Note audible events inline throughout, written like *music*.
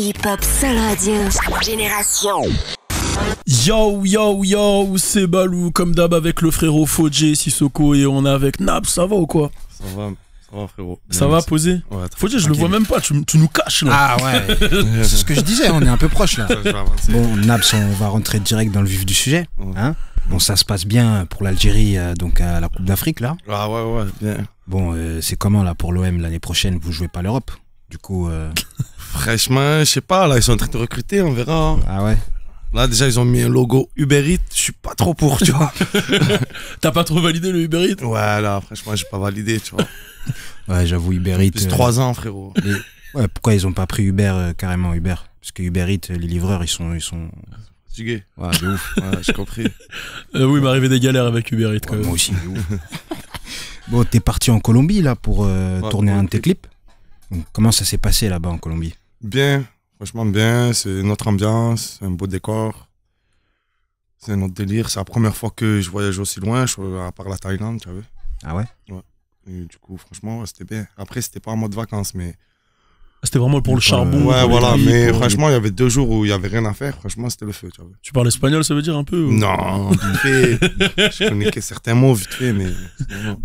Hip-Hop Soul Génération. Yo yo yo, c'est Balou comme d'hab avec le frérot Fodje, Sissoko et on est avec Nab, ça va ou quoi Ça va, ça va frérot. ça va poser ouais, je le vois même pas, tu, nous caches là. Ah ouais, c'est ce que je disais, on est un peu proche là. bon, Nabs, on va rentrer direct dans le vif du sujet. Hein. Bon, ça se passe bien pour l'Algérie, euh, donc à la Coupe d'Afrique là. Ah ouais, ouais, bien. Bon, euh, c'est comment là pour l'OM l'année prochaine Vous jouez pas l'Europe du coup. Euh... Franchement, je sais pas, là, ils sont en train de recruter, on verra. Ah ouais Là, déjà, ils ont mis un logo Uber je suis pas trop pour, tu vois. *laughs* T'as pas trop validé le Uber Ouais, là, franchement, j'ai pas validé, tu vois. *laughs* Ouais, j'avoue, Uber Eats. 3 euh, ans, frérot. Ouais, pourquoi ils ont pas pris Uber, euh, carrément Uber Parce que Uber les livreurs, ils sont. Ils sont... Ouais, de ouf. j'ai compris. *laughs* Euh, oui, il m'est arrivé des galères avec Uber quand même. moi aussi, ouf. bon, t'es parti en Colombie, là, pour tourner un un de tes clips comment ça s'est passé là-bas en Colombie Bien, franchement bien. C'est notre ambiance, un beau décor. C'est notre délire. C'est la première fois que je voyage aussi loin, à part la Thaïlande, tu vois. Ah ouais Ouais. du coup, franchement, c'était bien. Après, c'était pas en mode vacances, mais c'était vraiment pour le charbon. ouais, voilà, mais franchement, il y avait deux jours où il n'y avait rien à faire. Franchement, c'était le feu. Tu, vois. tu parles espagnol, ça veut dire un peu Non, vite fait. *laughs* je connais que certains mots vite fait, mais.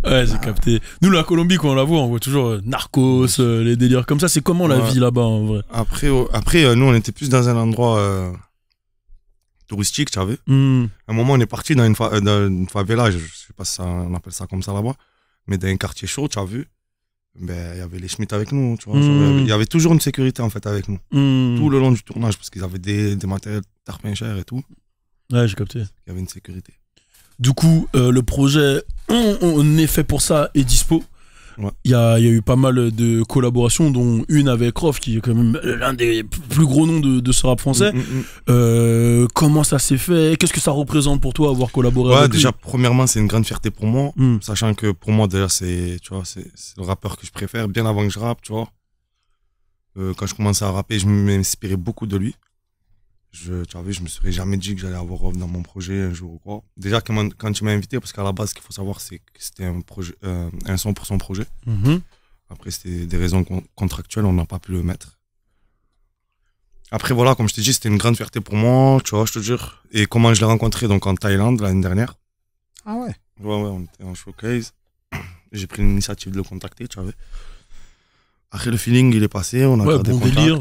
Ouais, j'ai capté. Nous, la Colombie, quand on la voit, on voit toujours euh, narcos, euh, les délires comme ça. C'est comment la vie là-bas en vrai Après, après euh, nous, on était plus dans un endroit touristique, tu vois. Hmm. À un moment, on est parti dans une, favela, je sais pas si on appelle ça comme ça là-bas, mais dans un quartier chaud, tu as vu. Ben, il y avait les Schmitt avec nous, tu vois. Hmm. Il y avait toujours une sécurité, en fait, avec nous. Hmm. Tout le long du tournage, parce qu'ils avaient des, des matériels tarpinchères et tout. Ouais, j'ai capté. Il y avait une sécurité. Du coup, euh, le projet, on, on, est fait pour ça, est dispo. Il y, a, eu pas mal de collaborations, dont une avec Rof, qui est quand même l'un des plus gros noms de, ce rap français. Mm, mm, mm. Euh, comment ça s'est fait Qu'est-ce que ça représente pour toi avoir collaboré ouais, déjà, premièrement, c'est une grande fierté pour moi, sachant que pour moi, d'ailleurs c'est tu vois, c'est le rappeur que je préfère bien avant que je rappe, tu vois. Euh, quand je commençais à rapper, je m'inspirais beaucoup de lui je, tu je me serais jamais dit que j'allais avoir off dans mon projet un jour ou quoi. Déjà, quand, quand tu m'as invité, parce qu'à la base, ce qu'il faut savoir, c'est que c'était un, projet, euh, un son pour son projet. Mhm. Après, c'était des raisons contractuelles, on n'a pas pu le mettre. Après, voilà, comme je t'ai dit, c'était une grande fierté pour moi, tu vois, je te jure. Et comment je l'ai rencontré Donc, en Thaïlande, l'année dernière. Ah ouais Ouais, ouais, on était en showcase. *clears throat* J'ai pris l'initiative de le contacter, tu vois. Après, le feeling, il est passé. On a ouais, délire,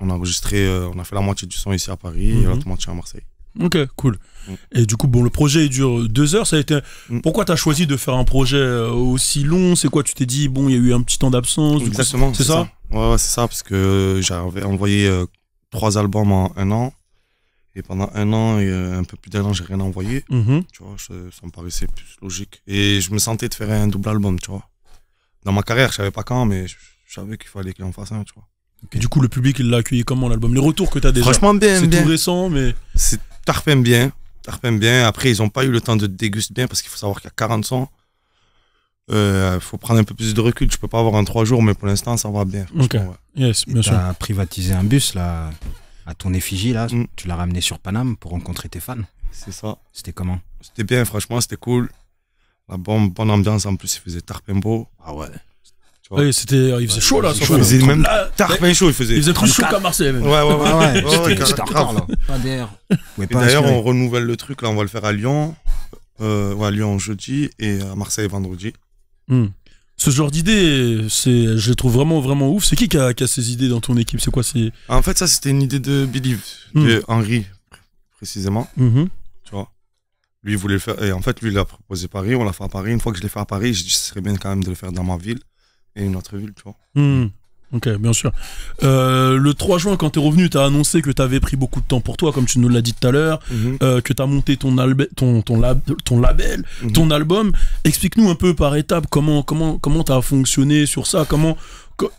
On a enregistré, euh, on a fait la moitié du son ici à Paris et mhm. l'autre moitié à Marseille. Ok, cool. Mm. Et du coup, bon, le projet dure euh, deux heures. Ça a été. Mm. Pourquoi tu as choisi de faire un projet euh, aussi long C'est quoi Tu t'es dit, bon, il y a eu un petit temps d'absence. Exactement. C'est ça, Ouais, c'est ça, parce que j'avais envoyé trois albums en un an. Et pendant un an et un peu plus d'un an, j'ai rien envoyé. Mm-hmm. Tu vois, ça me paraissait plus logique. Et je me sentais de faire un double album, tu vois dans ma carrière. Je savais pas quand, mais je, savais qu'il fallait qu'il en fasse un, tu vois. Du coup, le public, il l'a accueilli comment l'album Les retours que tu as déjà Franchement, bien. C'est tout récent, mais. C'est bien. bien. Après, ils n'ont pas eu le temps de déguster bien parce qu'il faut savoir qu'il y a 40 sons. Il faut prendre un peu plus de recul. Je peux pas avoir en trois jours, mais pour l'instant, ça va bien. Ok. Yes, bien Tu as privatisé un bus, là, à ton effigie, là. Mm. Tu l'as ramené sur Paname pour rencontrer tes fans. C'est ça. C'était comment C'était bien, franchement, c'était cool la bonne, ambiance. En plus, il faisait Tarpembo. Ah ouais. Oui, c'était, euh, il faisait chaud là. il faisait même ah, tarpin chaud, il faisait. Il faisait trop chaud qu'à Marseille. Même. Ouais, ouais, ouais, ouais. C'était grave. D'ailleurs, d'ailleurs, on renouvelle le truc là. On va le faire à Lyon, euh, ouais, à Lyon jeudi et à Marseille vendredi. Hmm. Ce genre d'idée, c'est, je les trouve vraiment, vraiment ouf. C'est qui qui a, ces idées dans ton équipe C'est quoi c'est... En fait, ça, c'était une idée de Believe, hmm. de Henri précisément. Mhm. Lui, voulait faire. Et en fait, lui, il a proposé Paris. On l'a fait à Paris. Une fois que je l'ai fait à Paris, je dit, ce serait bien quand même de le faire dans ma ville et une autre ville, tu vois. Hmm. Ok, bien sûr. Euh, le 3 juin, quand tu es revenu, tu as annoncé que tu avais pris beaucoup de temps pour toi, comme tu nous l'as dit tout à l'heure, mhm. euh, Que tu as que monté ton, ton, ton, label, mhm. ton album. Explique-nous un peu par étapes comment comment comment as fonctionné sur ça, comment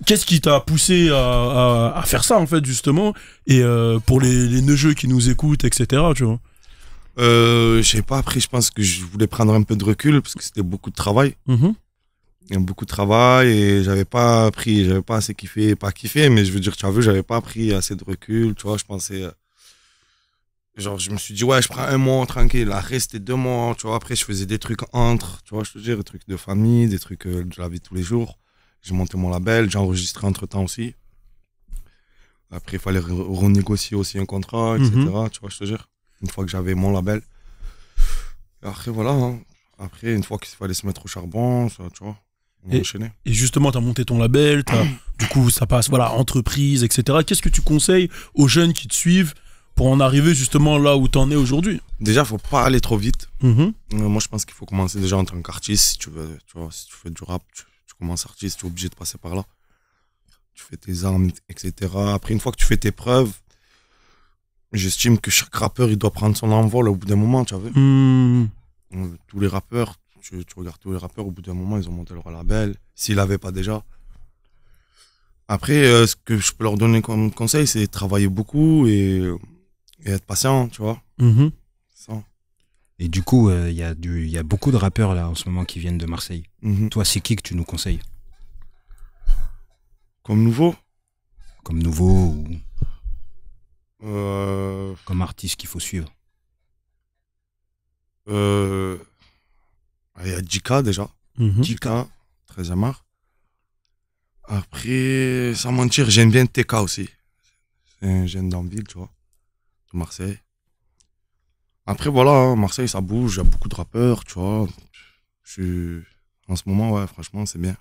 qu'est-ce qui t'a poussé à, faire ça en fait justement, et euh, pour les, les jeux qui nous écoutent, etc. Tu vois. Euh, je pas, pris je pense que je voulais prendre un peu de recul parce que c'était beaucoup de travail. Mhm. Beaucoup de travail et j'avais pas pris, j'avais pas assez kiffé, pas kiffé, mais je veux dire, tu as vu, j'avais pas pris assez de recul, tu vois, je pensais. Euh, genre, je me suis dit, ouais, je prends un mois tranquille, après c'était deux mois, tu vois, après je faisais des trucs entre, tu vois, je te des trucs de famille, des trucs euh, de la vie de tous les jours. J'ai monté mon label, j'ai enregistré entre temps aussi. Après, il fallait renégocier aussi un contrat, etc. Mhm. Tu vois, je te jure une fois que j'avais mon label. après, voilà. Hein. Après, une fois qu'il fallait se mettre au charbon, ça, tu vois. On et, et justement, tu as monté ton label, du coup, ça passe, voilà, entreprise, etc. Qu'est-ce que tu conseilles aux jeunes qui te suivent pour en arriver justement là où tu en es aujourd'hui Déjà, faut pas aller trop vite. Mm-hmm. Euh, moi, je pense qu'il faut commencer déjà en tant qu'artiste. Si tu, veux, si tu fais du rap, tu, tu commences artiste, tu es obligé de passer par là. Tu fais tes armes, etc. Après, une fois que tu fais tes preuves, j'estime que chaque rappeur, il doit prendre son envol au bout d'un moment, tu vois. Hmm. Euh, tous les rappeurs, tu, regardes tous les rappeurs, au bout d'un moment, ils ont monté leur label, s'ils l'avaient pas déjà. Après, euh, ce que je peux leur donner comme conseil, c'est travailler beaucoup et, être patient, tu vois. Ça. Hmm. Et du coup, euh, il y, a du, y a beaucoup de rappeurs là en ce moment qui viennent de Marseille. Mhm. Toi, c'est qui que tu nous conseilles Comme nouveau Comme nouveau ou euh, Comme artiste qu'il faut suivre euh, Il y a Dika déjà. Mhm. très Dika, Après, sans mentir, j'aime bien TK aussi. C'est un jeune ville, tu vois, de Marseille. Après, voilà, hein, Marseille, ça bouge, il y a beaucoup de rappeurs, tu vois. Je En ce moment, ouais, franchement, c'est bien.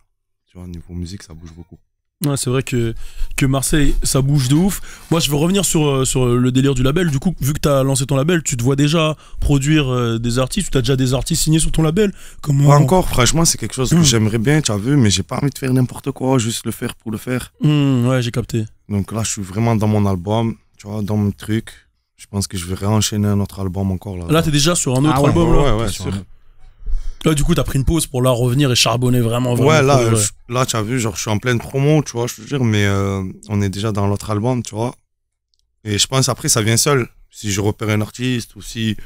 Tu vois, niveau musique, ça bouge beaucoup. Ouais, c'est vrai que, que Marseille, ça bouge de ouf. Moi, je veux revenir sur, euh, sur euh, le délire du label. Du coup, vu que tu as lancé ton label, tu te vois déjà produire euh, des artistes, tu as déjà des artistes signés sur ton label encore, franchement, c'est quelque chose que mmh. j'aimerais bien, tu as vu, mais j'ai pas envie de faire n'importe quoi, juste le faire pour le faire. Mmh, ouais, j'ai capté. Donc là, je suis vraiment dans mon album, tu vois, dans mon truc. Je pense que je vais réenchaîner un autre album encore. Là, là, es t'es déjà sur un autre ah album ouais, là. Ouais, ouais, Là, du coup, t'as pris une pause pour là revenir et charbonner vraiment. vraiment ouais, là, euh, tu as vu, genre, je suis en pleine promo, tu vois, je veux dire, mais euh, on est déjà dans l'autre album, tu vois. Et je pense après, ça vient seul. Si je repère un artiste ou si,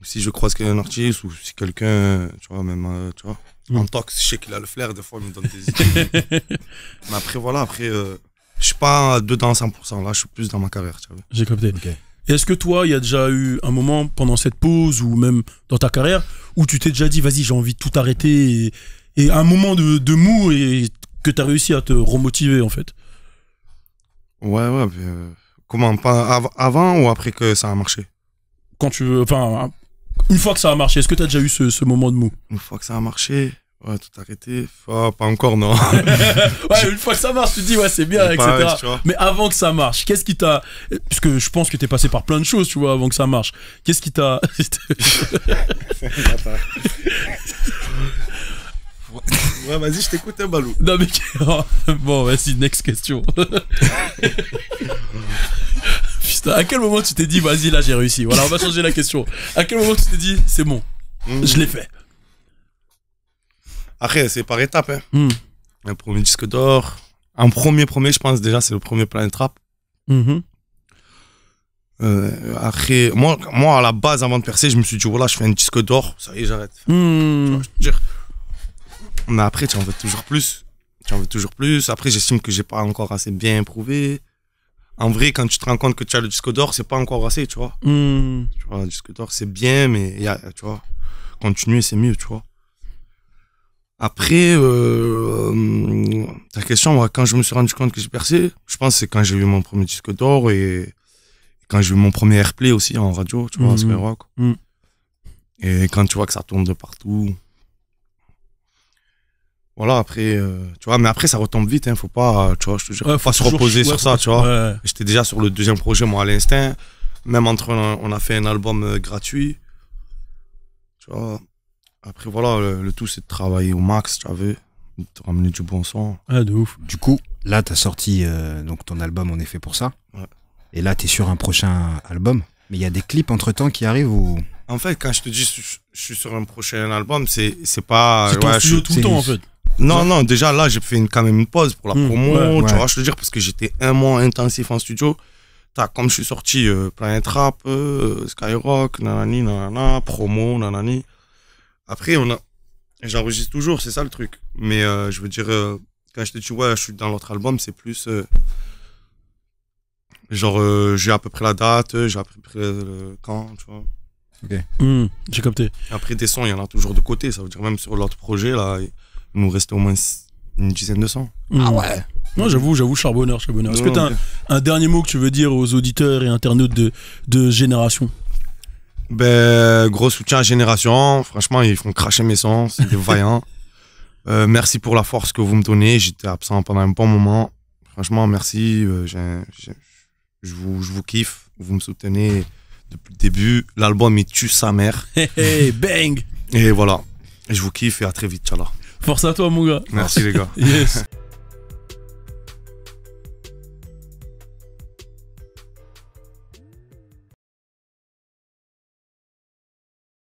ou si je croise un artiste ou si quelqu'un, tu vois, même, euh, tu vois. Mm. En tox, je sais qu'il a le flair, des fois, il me donne des idées. *laughs* mais après, voilà, après, je suis pas dedans 100%, là, je suis plus dans ma carrière, tu vois. J'ai capté. Ok. Est-ce que toi, il y a déjà eu un moment pendant cette pause ou même dans ta carrière où tu t'es déjà dit, vas-y, j'ai envie de tout arrêter et, un moment de, mou et que tu as réussi à te remotiver en fait Ouais, ouais. Euh, comment pas Avant ou après que ça a marché Quand tu veux. Enfin, une fois que ça a marché, est-ce que tu as déjà eu ce moment de mou Une fois que ça a marché ouais, tout arrêté oh, pas encore, non. *laughs* ouais, une fois que ça marche, tu dis, ouais, c'est bien, etc. Mais avant que ça marche, qu'est-ce qui t'a. puisque je pense que t'es passé par plein de choses, tu vois, avant que ça marche. Qu'est-ce qui t'a. *laughs* Ouais, vas-y, je t'écoute, un hein, Balou. Non, mais *laughs* bon, vas-y, next question. Putain, à quel moment tu t'es dit, vas-y, là, j'ai réussi Voilà, on va changer la question. À quel moment tu t'es dit, c'est bon, mm. je l'ai fait après, c'est par étapes. Hein. Hmm. Un premier disque d'or. Un premier, premier, je pense déjà, c'est le premier plan de trappe. Mm-hmm. Euh, après, moi, moi, à la base, avant de percer, je me suis dit, voilà, je fais un disque d'or, ça y est, j'arrête. Hmm. Mais après, tu en veux toujours plus. Tu en veux toujours plus. Après, j'estime que j'ai pas encore assez bien prouvé. En vrai, quand tu te rends compte que tu as le disque d'or, c'est pas encore assez, tu vois. Hmm. Tu vois, disque d'or, c'est bien, mais y a, tu vois, continuer, c'est mieux, tu vois. Après, euh, ta euh, question, moi, quand je me suis rendu compte que j'ai percé, je pense que c'est quand j'ai eu mon premier disque d'or et quand j'ai eu mon premier airplay aussi en radio, tu vois, à mhm. Skyrock. Mhm. Et quand tu vois que ça tourne de partout. Voilà, après, euh, tu vois, mais après, ça retombe vite, hein, faut pas, tu vois, faut se reposer sur ça, tu vois. J'étais déjà sur le deuxième projet, moi, à l'instinct. Même entre, on a fait un album euh, gratuit. Tu vois. Après, voilà, le, tout, c'est de travailler au max, tu avais, de ramener du bon son. Ah, de ouf. Du coup, là, tu as sorti euh, donc ton album On est fait pour ça. Et là, tu es sur un prochain album. Mais il y a des clips entre temps qui arrivent ou. En fait, quand je te dis je, je suis sur un prochain album, c'est pas. C'est ton tout le temps, en fait. Non, non, déjà là, j'ai fait une, quand même une pause pour la hmm. promo, tu vois, je te dire, parce que j'étais un mois intensif en studio. As, comme je suis sorti, plein euh, Planet Rap, euh, Skyrock, nanani, nanana, promo, nanani. Après, on a. J'enregistre toujours, c'est ça le truc. Mais euh, je veux dire, euh, quand je te dis, ouais, je suis dans l'autre album, c'est plus. Euh, genre, j'ai à peu près la date, j'ai à peu près le quand, tu vois. Ok. Hmm, j'ai capté. Après, des sons, il y en a toujours de côté. Ça veut dire, même sur l'autre projet, là, il nous restait au moins une dizaine de sons. Hmm. Ah ouais! Moi j'avoue, j'avoue, charbonneur, charbonneur. Est-ce que t'as un, un, dernier mot que tu veux dire aux auditeurs et internautes de Génération ben, gros soutien à Génération. Franchement, ils font cracher mes sens. c'est des vaillants. *laughs* Euh, merci pour la force que vous me donnez. J'étais absent pendant un bon moment. Franchement, merci. Euh, je, vous, kiffe. Vous me soutenez depuis le début. L'album, il tue sa mère. *laughs* bang Et voilà. je vous kiffe et à très vite. Tchala. Force à toi, mon gars. Merci, les gars. *laughs* Yes.